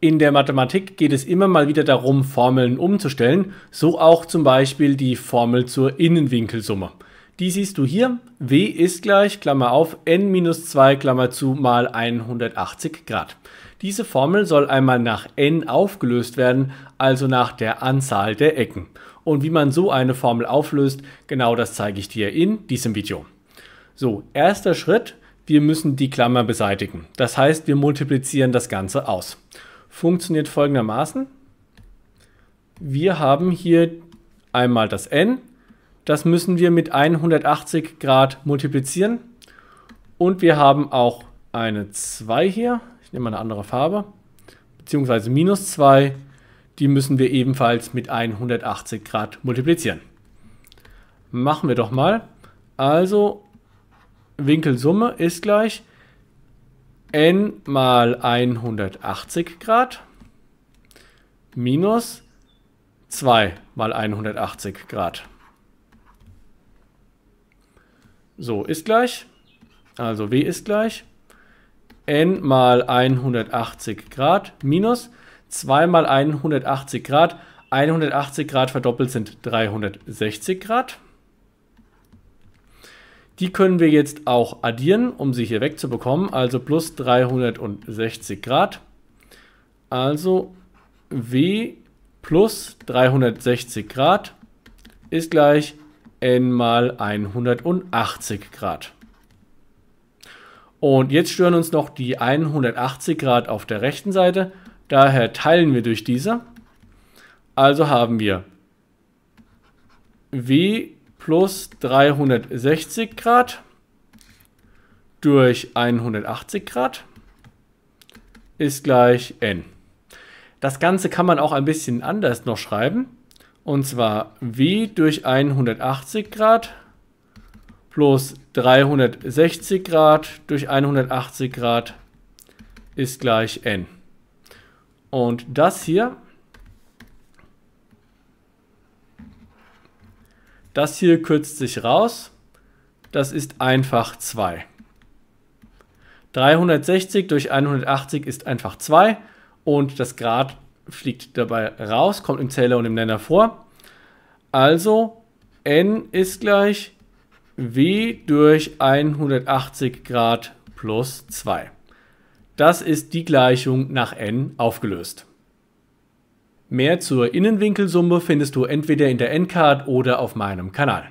In der Mathematik geht es immer mal wieder darum, Formeln umzustellen, so auch zum Beispiel die Formel zur Innenwinkelsumme. Die siehst du hier, w ist gleich, Klammer auf, n minus 2, Klammer zu, mal 180 Grad. Diese Formel soll einmal nach n aufgelöst werden, also nach der Anzahl der Ecken. Und wie man so eine Formel auflöst, genau das zeige ich dir in diesem Video. So, erster Schritt, wir müssen die Klammer beseitigen. Das heißt, wir multiplizieren das Ganze aus funktioniert folgendermaßen. Wir haben hier einmal das n, das müssen wir mit 180 Grad multiplizieren. Und wir haben auch eine 2 hier, ich nehme mal eine andere Farbe, beziehungsweise minus 2, die müssen wir ebenfalls mit 180 Grad multiplizieren. Machen wir doch mal. Also Winkelsumme ist gleich n mal 180 Grad minus 2 mal 180 Grad. So, ist gleich. Also w ist gleich n mal 180 Grad minus 2 mal 180 Grad. 180 Grad verdoppelt sind 360 Grad. Die können wir jetzt auch addieren, um sie hier wegzubekommen. Also plus 360 Grad. Also W plus 360 Grad ist gleich n mal 180 Grad. Und jetzt stören uns noch die 180 Grad auf der rechten Seite. Daher teilen wir durch diese. Also haben wir W plus 360 Grad durch 180 Grad ist gleich n. Das Ganze kann man auch ein bisschen anders noch schreiben. Und zwar w durch 180 Grad plus 360 Grad durch 180 Grad ist gleich n. Und das hier Das hier kürzt sich raus. Das ist einfach 2. 360 durch 180 ist einfach 2 und das Grad fliegt dabei raus, kommt im Zähler und im Nenner vor. Also n ist gleich w durch 180 Grad plus 2. Das ist die Gleichung nach n aufgelöst. Mehr zur Innenwinkelsumme findest du entweder in der Endcard oder auf meinem Kanal.